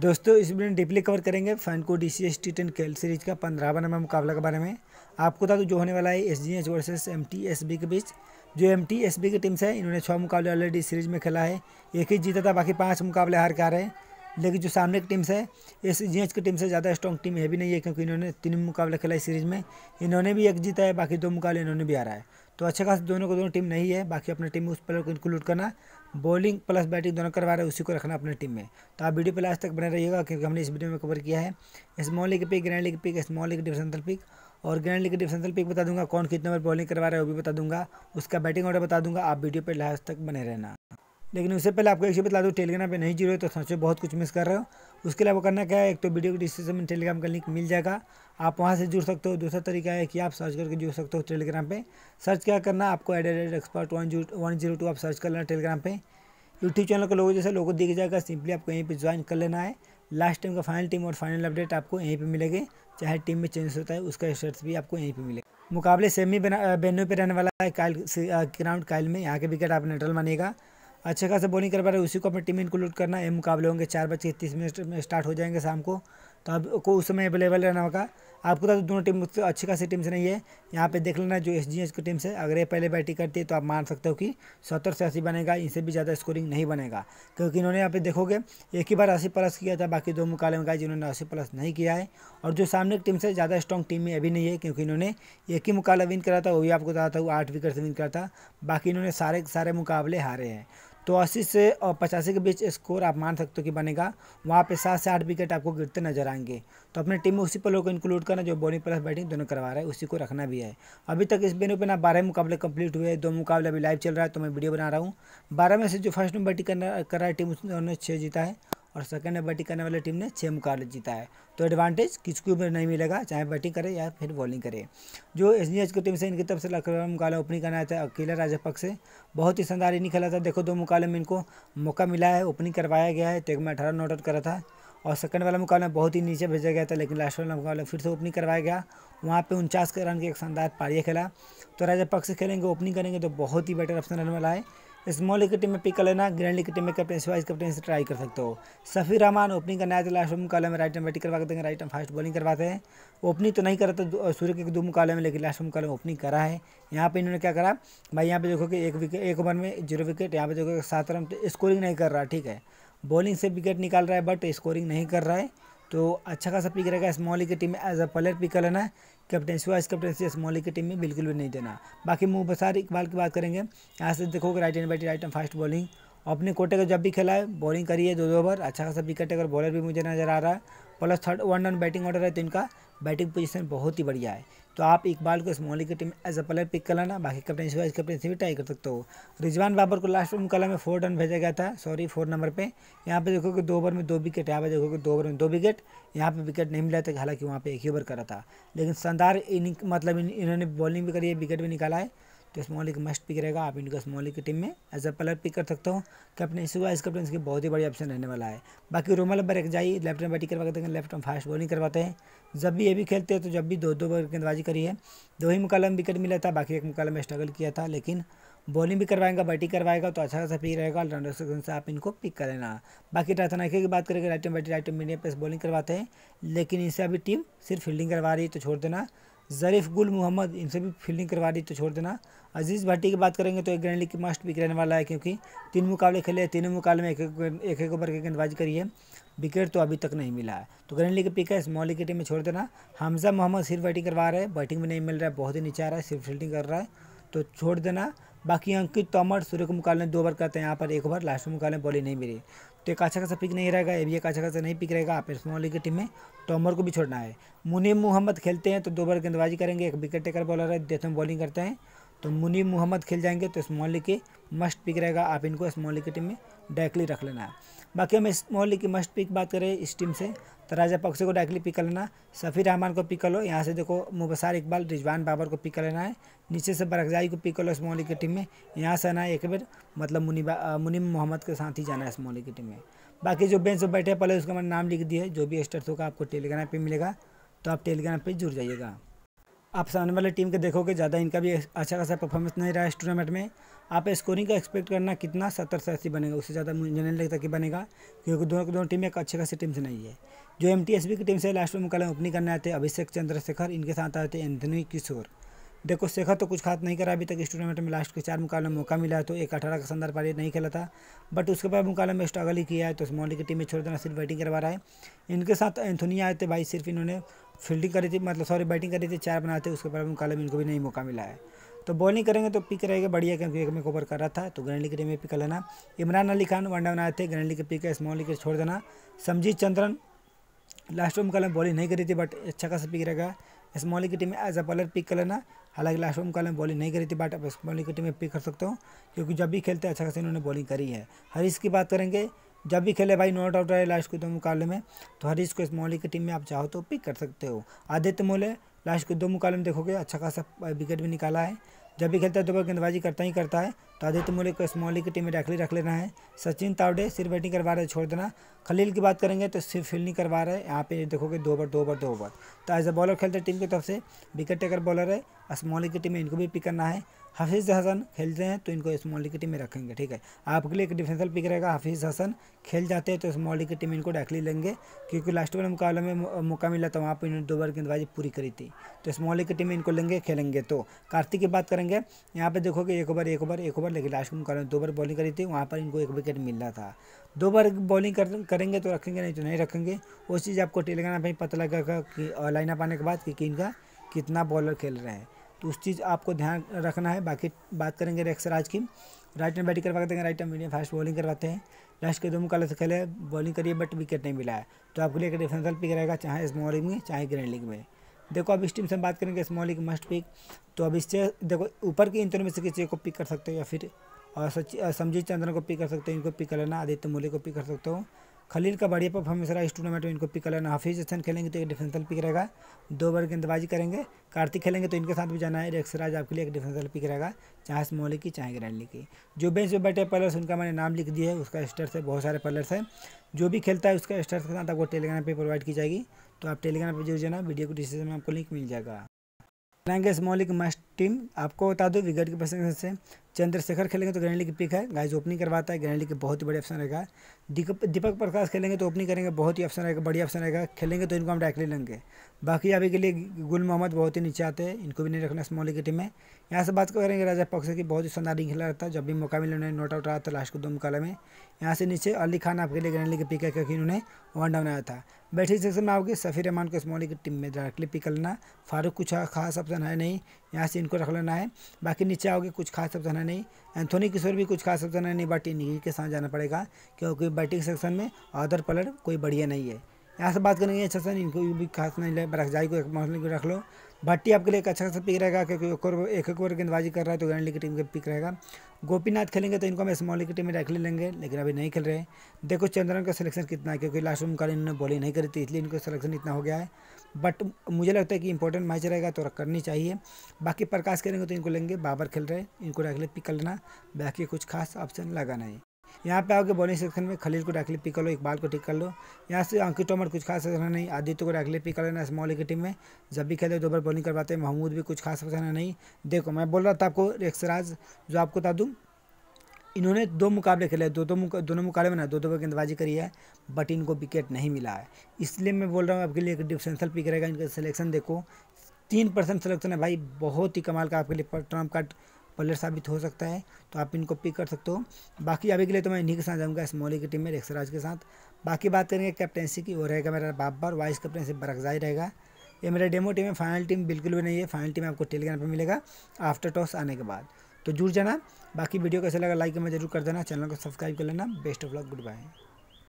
दोस्तों इस वीडियो में डीपली कवर करेंगे FanCode D C S T ten खेल सीरीज का पंद्रहवा नंबर मुकाबला के बारे में आपको बता दूँ जो होने वाला है S G H versus M T S B के बीच जो एम टी एस बी की टीम्स है इन्होंने छः मुकाबले ऑलरेडी सीरीज में खेला है एक ही जीता था बाकी पाँच मुकाबले हार के आ रहे हैं लेकिन जो सामने की टीम्स है एस जी एच की टीम से ज़्यादा स्ट्रॉन्ग टीम है भी नहीं है क्योंकि इन्होंने तीन मुकाबले खेला है सीरीज में इन्होंने भी एक जीता है बाकी दो मुकाबले इन्होंने भी हारा है तो अच्छा खास दोनों को दोनों टीम नहीं है बाकी अपने टीम में उस प्लेयर को इंक्लूड करना बॉलिंग प्लस बैटिंग दोनों करवा रहे हैं उसी को रखना अपने टीम में तो आप वीडियो पर लास्ट तक बने रहिएगा क्योंकि हमने इस वीडियो में कवर किया है small league pick grand league pick small league differential pick और ग्रैंड लीग डिफेंसल पिक बता दूंगा कौन कितने ओवर बॉलिंग करवा रहा है वो भी बता दूंगा उसका बैटिंग ऑर्डर बता दूंगा आप वीडियो पर लास्ट तक बने रहना लेकिन उससे पहले आपको एक चीज़ बता दूँ टेलीग्राम पे नहीं जुड़े तो सोचो बहुत कुछ मिस कर रहे हो उसके लिए आपको करना क्या है एक तो वीडियो के डिस्क्रिप्शन में टेलीग्राम का लिंक मिल जाएगा आप वहाँ से जुड़ सकते हो दूसरा तरीका है कि आप सर्च करके जुड़ सकते हो टेलीग्राम पे सर्च क्या करना आपको ad expert one one zero two आप सर्च कर लेना टेलीग्राम पे यूट्यूब चैनल का लोगों जैसे लोगों को दिख जाएगा सिंपली आपको यहीं पे ज्वाइन कर लेना है लास्ट टाइम का फाइनल टीम और फाइनल अपडेट आपको यहीं पर मिलेगी चाहे टीम में चेंज होता है उसका स्टेट्स भी आपको यहीं पर मिलेगा मुकाबले सेमी बेन्यू पे रहने वाला है काइल ग्राउंड काइल में यहाँ के विकेट आप नेटल मानिएगा अच्छे खासा बॉलिंग कर पा रहे उसी को अपनी टीम इंक्लूड करना है मुकाबले होंगे चार बज के तीस मिनट में स्टार्ट हो जाएंगे शाम को तो आपको उस समय अवेलेबल रहना होगा आपको बता दोनों टीम तो अच्छी खासी टीम्स नहीं है यहाँ पे देख लेना जो एस जी एस की टीम्स है अगर ये पहले बैटिंग करती है तो आप मान सकते हो कि सत्तर से अस्सी बनेगा इनसे भी ज़्यादा स्कोरिंग नहीं बनेगा क्योंकि इन्होंने यहाँ पे देखोगे एक ही बार अस्सी प्लस किया था बाकी दो मुकाबले में जिन्होंने अस्सी प्लस नहीं किया है और जो सामने की टीम से ज़्यादा स्ट्रॉन्ग टीम में अभी नहीं है क्योंकि इन्होंने एक ही मुकाबला विन करा था वो भी आपको बताया था वो आठ विकेट से विन करा था बाकी इन्होंने सारे सारे मुकाबले हारे हैं तो अस्सी से और पचासी के बीच स्कोर आप मान सकते हो कि बनेगा वहाँ पे सात से आठ विकेट आपको गिरते नजर आएंगे तो अपनी टीम में उसी पलों को इंक्लूड करना जो बॉलिंग प्लस बैटिंग दोनों करवा रहा है उसी को रखना भी है अभी तक इस वेन्यू पर ना बारह मुकाबले कंप्लीट हुए दो मुकाबले अभी लाइव चल रहा है तो मैं वीडियो बना रहा हूँ बारह में से जो फर्स्ट नंबर बैटिंग कर रहा है टीम उन्होंने छः जीता है और सेकंड में बैटिंग करने वाली टीम ने छः मुकाबले जीता है तो एडवांटेज किसको भी नहीं मिलेगा चाहे बैटिंग करे या फिर बॉलिंग करे जो एस डी एच की टीम से इनकी तरफ से लखनऊ मुकाबला ओपनिंग करना था अकेला राजापक से बहुत ही शानदार इनिंग खेला था देखो दो मुकाबले में इनको मौका मिला है ओपनिंग करवाया गया है तो एक में अठारह नॉट आउट करा था और सेकंड वाला मुकाबला बहुत ही नीचे भेजा गया था लेकिन लास्ट वाला मुकाबला फिर से ओपनिंग करवाया गया वहाँ पे उनचास के रन के एक शानदार पारिया खेला तो राजा पक्ष खेलेंगे ओपनिंग करेंगे तो बहुत ही बेटर ऑप्शन रहने वाला है स्मॉल इक्विटी में पिक कर लेना ग्रैंड इक्विटी में वाइस कैप्टन से ट्राई कर सकते हो सफ़ी रहमान ओपनिंग करना है तो लास्ट मुकाबले में राइट में बैटिंग करवा देंगे राइट में फास्ट बॉलिंग करवाते हैं ओपनिंग तो नहीं करा तो सूर्य के दो मुकाबले में लेकिन लास्ट मुकाबले में ओपनिंग करा है यहाँ पर इन्होंने क्या करा भाई यहाँ पर देखो कि एक विकेट एक ओवर में जीरो विकेट यहाँ पर देखो सात रन स्कोरिंग नहीं कर रहा ठीक है बॉलिंग से विकेट निकाल रहा है बट स्कोरिंग नहीं कर रहा है तो अच्छा खासा पिक रहेगा स्मॉल की टीम में एज अ प्लेयर पिक कर लेना कैप्टनसी वाइस कैप्टनसी सी मौलिक की टीम में बिल्कुल भी नहीं देना बाकी मुँह बसार इकबाल की बात करेंगे यहाँ से देखोगे right hand batting right hand fast bowling अपने कोटे का जब भी खेला है बॉलिंग करी है दो दो ओवर अच्छा खासा विकेट अगर बॉलर भी मुझे नजर आ रहा है plus third one run batting order है तो इनका बैटिंग पोजीशन बहुत ही बढ़िया है तो आप इकबाल को इस मोहली की team as a player pick कर लेना बाकी कप्टन वाइस कप्टन से भी ट्राई कर सकते हो रिजवान बाबर को लास्ट मुकाला में फोर रन भेजा गया था सॉरी फोर नंबर पे यहाँ पे देखो कि दो ओवर में दो विकेट यहाँ पे देखो कि दो ओवर में दो विकेट यहाँ पे विकेट नहीं मिला था हालांकि वहाँ पे एक ही ओवर करा था लेकिन शानदार इनिंग मतलब इन्होंने बॉलिंग भी करी है विकेट भी निकाला है तो स्मॉल लीग मस्ट पिक रहेगा आप इंडिया स्मॉल लीग की टीम में एज अ प्लेयर पिक कर सकते हो कैप्टन इसी वाइस कैप्टन इसकी बहुत ही बड़ी ऑप्शन रहने वाला है बाकी रोमल एक जाइए लेफ्ट में बैटिंग करवा हैं लेफ्ट में फास्ट बॉलिंग करवाते हैं जब भी ये भी खेलते हैं तो जब भी दो दो बार गेंदबाजी करी है दो ही मुकालम में विकेट मिला था बाकी एक मुकालम में स्ट्रगल किया था लेकिन बॉलिंग भी करवाएगा बैटिंग करवाएगा तो अच्छा खासा पिक रहेगा ऑलराउंडर सेक्शन से आप इनको पिक कर लेना बाकी टाथानाइके की बात करेंगे राइट में बैटिंग राइट में मीडियम पेस बॉलिंग करवाते हैं लेकिन इनसे अभी टीम सिर्फ फील्डिंग करवा रही है तो छोड़ देना ज़रीफ गुल मोहम्मद इनसे भी फील्डिंग करवा दी तो छोड़ देना अजीज़ भाटी की बात करेंगे तो एक ग्रैंड लीग की मस्ट पिक रहने वाला है क्योंकि तीन मुकाबले खेले तीनों मुकाबले में एक एक ओवर की गेंदबाजी करी है विकेट तो अभी तक नहीं मिला है तो ग्रैंड लीग के पिक है स्मॉल लीग की टीम में छोड़ देना हमजा मोहम्मद सिर्फ बैटिंग करवा रहे हैं बैटिंग में नहीं मिल रहा है बहुत ही नीचे आ रहा है सिर्फ फील्डिंग कर रहा है तो छोड़ देना बाकी अंकित तोमर सूर्य को मुकाबले दो बार करते हैं यहाँ पर एक ओवर लास्ट में मुकाबले बॉलिंग नहीं मिली तो एक अच्छा खासा पिक नहीं रहेगा ये भी एक अच्छा खासा नहीं पिक रहेगा आप स्मॉल लीग की टीम में तोमर को भी छोड़ना है मुनीम मोहम्मद खेलते हैं तो दो बार गेंदबाजी करेंगे एक विकेट टेकर बॉलर है देते बॉलिंग करते हैं तो मुनीम मोहम्मद खेल जाएंगे तो स्मॉल लीग के मस्ट पिक रहेगा आप इनको स्मॉल लीग की टीम में डायरेक्टली रख लेना है बाकी हम इस मोहल्ले की मस्ट पिक बात करें इस टीम से तो राजा पक्षे को डायरेक्टली पिक कर लेना सफ़ी रहमान को पिक कर लो यहाँ से देखो मुबसार इकबाल रिजवान बाबर को पिक कर लेना है नीचे से बरगजाई को पिक कर लो इस मोहल्ले की टीम में यहाँ से आना है एक बार मतलब मुनिबा मुनिम मोहम्मद के साथ ही जाना है इस मोहल्ले की टीम में बाकी जो बेंच पर बैठे पहले उसका मैंने नाम लिख दिया है जो भी स्टर्स होगा आपको टेलीग्राम पर मिलेगा तो आप टेलीग्राम पर जुड़ जाइएगा आप सामने वाले टीम के देखोगे ज़्यादा इनका भी अच्छा खासा परफॉर्मेंस नहीं रहा है इस टूर्नामेंट में आप स्कोरिंग का एक्सपेक्ट करना कितना सत्तर से अस्सी बनेगा उससे ज़्यादा मुझे नहीं लगता कि बनेगा क्योंकि दोनों दोनों टीम एक अच्छे खासी टीम से नहीं है जो एम टी की टीम से लास्ट में मुकाबला ओपनिंग करने आते हैं अभिषेक चंद्रशेखर इनके साथ आते हैं एंथनी किशोर देखो शेखर तो कुछ खास नहीं करा अभी तक इस टूर्नामेंट में लास्ट के चार मुकाबले में मौका मिला है तो एक अठारह का शानदार पारी नहीं खेला था बट उसके बाद मुकाबले में स्ट्रगल ही किया है तो मौली की टीम में छोड़ देना सिर्फ बैटिंग करवा रहा है इनके साथ एंथोनी आए थे भाई सिर्फ इन्होंने फील्डिंग कर रही थी मतलब सॉरी बैटिंग कर रही थी चार बनाते उसके बाद मुकाबले में इनको भी नहीं मौका मिला है तो बॉलिंग करेंगे तो पिक रहेगा बढ़िया क्योंकि एक में ओवर कर रहा था तो ग्रैंडली के में पिक कर लेना इमरान अली खान वनडा बनाए थे ग्रैंडली के पिक है स्मॉल के छोड़ देना समजीत चंद्रन लास्ट में कल बॉलिंग नहीं करी थी बट अच्छा खासा पिक रहेगा स्मॉल की टीम में एज अ बॉलर पिक कर लेना हालांकि लास्ट में कल बॉलिंग नहीं करी थी बट अब स्मॉली की टीम में पिक कर सकते हो क्योंकि जब भी खेलते हैं अच्छा खासा इन्होंने बॉलिंग करी है हरीश की बात करेंगे जब भी खेले भाई नॉट आउट रहे लास्ट के दो मुकाबले में तो हरीश को इस मौली की टीम में आप चाहो तो पिक कर सकते हो आदित्य मोले लास्ट के दो मुकाबले में देखोगे अच्छा खासा विकेट भी निकाला है जब भी खेलता है वह तो गेंदबाजी करता ही करता है तो आदित्य मोले को इस मौली की टीम में दाखिले रख लेना है सचिन तावड़े सिर्फ बैटिंग करवा रहे छोड़ देना खलील की बात करेंगे तो सिर्फ फील्डिंग करवा रहे हैं यहाँ पे देखोगे दो ओवर दो ओवर दो ओवर तो एज अ बॉलर खेलते टीम की तरफ से विकेट टेकर बॉलर है स्मॉली की टीम में इनको भी पिक करना है हफीज़ हसन खेलते हैं तो इनको स्मॉल लीग की टीम में रखेंगे ठीक है आपके लिए एक डिफेंसल पिक रहेगा हफीज़ हसन खेल जाते हैं तो स्मॉल लीग की टीम इनको डायरेक्टली लेंगे क्योंकि लास्ट वाले मुकाबले में मौका मिला था वहाँ पर इन्होंने दो बार गेंदबाजी पूरी करी थी तो स्मॉल लीग की टीम इनको लेंगे खेलेंगे तो कार्तिक की बात करेंगे यहाँ पर देखोगे एक ओवर एक ओवर एक ओवर लेकिन लास्ट के मुकाबले में दो बार बॉलिंग करी थी वहाँ पर इनको एक विकेट मिल रहा था दो बार बॉलिंग कर, करेंगे तो रखेंगे नहीं तो नहीं रखेंगे वो चीज़ आपको टेलीग्राम पर पता लगेगा कि लाइन आने के बाद कि इनका कितना बॉलर खेल रहे हैं तो उस चीज़ आपको ध्यान रखना है बाकी बात करेंगे रेक्सराज की राइट एंड बैटिंग करवा देंगे right hand medium fast bowling करवाते हैं लास्ट के दो मुकाल से खेले बॉलिंग करिए बट विकेट नहीं मिला है तो आपके लिए एक डिफेंसल पिक रहेगा चाहे स्मॉल लीग में चाहे ग्रैंड लीग में देखो अब इस टीम से हम बात करेंगे स्मॉल लीग मस्ट पिक तो अब इससे देखो ऊपर के इंटर में से किसी को पिक कर सकते हो या फिर और सचिन संजीव चंद्रन को पिक कर सकते हो इनको पिक कर लेना आदित्य मूल्य को पिक कर सकते हो खलील का बढ़िया परफॉर्म रहा इस टूर्नामेंट में इनको पिक करना हाफिज हसन खेलेंगे तो एक डिफेंसल पिक रहेगा दो बार गेंदबाजी करेंगे कार्तिक खेलेंगे तो इनके साथ भी जाना है रेक्सराज आपके लिए एक डिफेंसल पिक रहेगा चाहे मोहली की चाहे ग्रैंडली की जो बेंच में बैठे प्लेयर्स उनका मैंने नाम लिख दिया है उसका स्टर्स है बहुत सारे प्लेयर्स हैं जो भी खेलता है उसका स्टर्स के साथ आपको टेलीग्राम पर प्रोवाइड की जाएगी तो आप टेलीग्राम पर जरूर जाना वीडियो को डिस्क्रिप्शन में आपको लिंक मिल जाएगा लैंगे स्मॉलिक मस्ट टीम आपको बता दो विकेट के पसंद से चंद्रशेखर खेलेंगे तो ग्रैंडली की पिक है गाइज ओपनिंग करवाता है ग्रैंडली के बहुत ही बड़े ऑप्शन रहेगा दीपक प्रकाश खेलेंगे तो ओपनिंग करेंगे बहुत ही ऑप्शन रहेगा बढ़िया ऑप्शन रहेगा खेलेंगे तो इनको हम डायरेक्टली लेंगे बाकी अभी के लिए गुल मोहम्मद बहुत ही नीचे आते हैं इनको भी नहीं रखना स्मॉल की टीम में यहाँ से बात करेंगे राजा पक्ष की बहुत ही शानदार खेला रहता जब भी मौका मिले उन्होंने नोट आउट रहा था लास्ट को दो मुकाबले में यहाँ से नीचे अली खान आपके लिए ग्रैंडली के पिक है क्योंकि इन्होंने वन डाउन आया था बैटिंग सेक्शन में आओगे सफ़ीर रहमान को स्मॉलिंग की टीम में डायरेक्टली पिक लेना फारूक कुछ खास ऑप्शन है नहीं यहाँ से इनको रख लेना है बाकी नीचे आओगे कुछ खास ऑप्शन है नहीं एंथोनी किशोर भी कुछ खास ऑप्शन है नहीं बट इन्हीं के साथ जाना पड़ेगा क्योंकि बैटिंग सेक्शन में अदर प्लेयर कोई बढ़िया नहीं है यहाँ से बात करेंगे अच्छा सर इनको भी खास नहीं रख जाए एक मौसम को रख लो भट्टी आपके लिए एक अच्छा सा पिक रहेगा क्योंकि एक एक ओवर गेंदबाजी कर रहा है तो ग्रैंड लीग की टीम का पिक रहेगा गोपीनाथ खेलेंगे तो इनको हम स्मॉल लीग की टीम में रख ले लेंगे लेकिन अभी नहीं खेल रहे देखो चंद्रन का सिलेक्शन कितना है क्योंकि लास्ट रूम का इन्होंने बॉलिंग नहीं करी थी इसलिए इनको सिलेक्शन इतना हो गया है बट मुझे लगता है कि इंपॉर्टेंट मैच रहेगा तो करनी चाहिए बाकी प्रकाश करेंगे तो इनको लेंगे बाबर खेल रहे इनको रख ले पिक कर लेना बाकी कुछ खास ऑप्शन लगा नहीं यहाँ पे आओगे बॉलिंग सेक्शन में खलील को रख ले पिक कर लो इकबाल को टिक कर लो यहाँ से अंकित तोमर कुछ खास पसंद नहीं आदित्य को रख ले पिक कर लेना स्मॉल की टीम में जब भी खेले बार बॉलिंग करवाते हैं महमूद भी कुछ खास पसंद नहीं देखो मैं बोल रहा था आपको रेक्सराज जो आपको बता दूँ इन्होंने दो मुकाबले खेले दो दो मुका, दोनों मुकाबले में ना दो दो बार गेंदबाजी करी है बट इनको विकेट नहीं मिला है इसलिए मैं बोल रहा हूँ आपके लिए एक डिफरेंशियल पिक रहेगा इनका सिलेक्शन देखो तीन परसेंट सिलेक्शन है भाई बहुत ही कमाल का आपके लिए ट्रम्प कार्ड प्लेयर साबित हो सकता है तो आप इनको पिक कर सकते हो बाकी अभी के लिए तो मैं इन्हीं के साथ जाऊँगा स्मॉली की टीम में रेक्सराज के साथ बाकी बात करेंगे कैप्टनसी की वो रहेगा मेरा बाबर वाइस कैप्टनशिप बरगजाई रहेगा ये मेरा डेमो टीम है फाइनल टीम बिल्कुल भी नहीं है फाइनल टीम आपको टेलीग्राम पर मिलेगा आफ्टर टॉस आने के बाद तो जुड़ जाना बाकी वीडियो कैसे लगा लाइक में जरूर कर देना चैनल को सब्सक्राइब कर लेना best of luck good bye